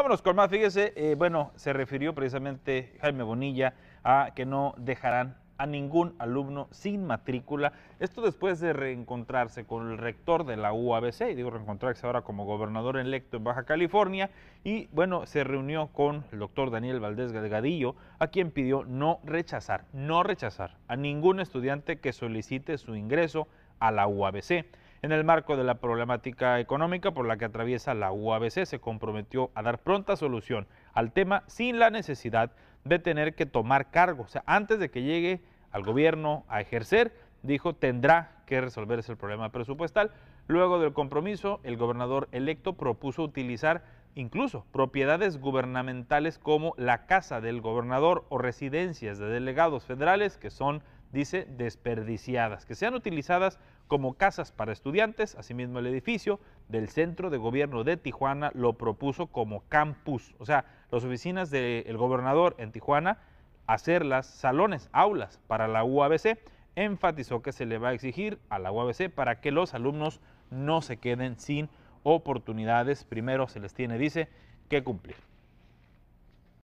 Vámonos con más, fíjese, eh, bueno, se refirió precisamente Jaime Bonilla a que no dejarán a ningún alumno sin matrícula. Esto después de reencontrarse con el rector de la UABC, y digo reencontrarse ahora como gobernador electo en Baja California, y bueno, se reunió con el doctor Daniel Valdés Galgadillo, a quien pidió no rechazar, no rechazar a ningún estudiante que solicite su ingreso a la UABC. En el marco de la problemática económica por la que atraviesa la UABC, se comprometió a dar pronta solución al tema sin la necesidad de tener que tomar cargo. O sea, antes de que llegue al gobierno a ejercer, dijo, tendrá que resolverse el problema presupuestal. Luego del compromiso, el gobernador electo propuso utilizar Incluso propiedades gubernamentales como la casa del gobernador o residencias de delegados federales que son, dice, desperdiciadas, que sean utilizadas como casas para estudiantes. Asimismo, el edificio del Centro de Gobierno de Tijuana lo propuso como campus, o sea, las oficinas del gobernador en Tijuana, hacerlas salones, aulas para la UABC. Enfatizó que se le va a exigir a la UABC para que los alumnos no se queden sin oportunidades primero se les tiene, dice, que cumplir.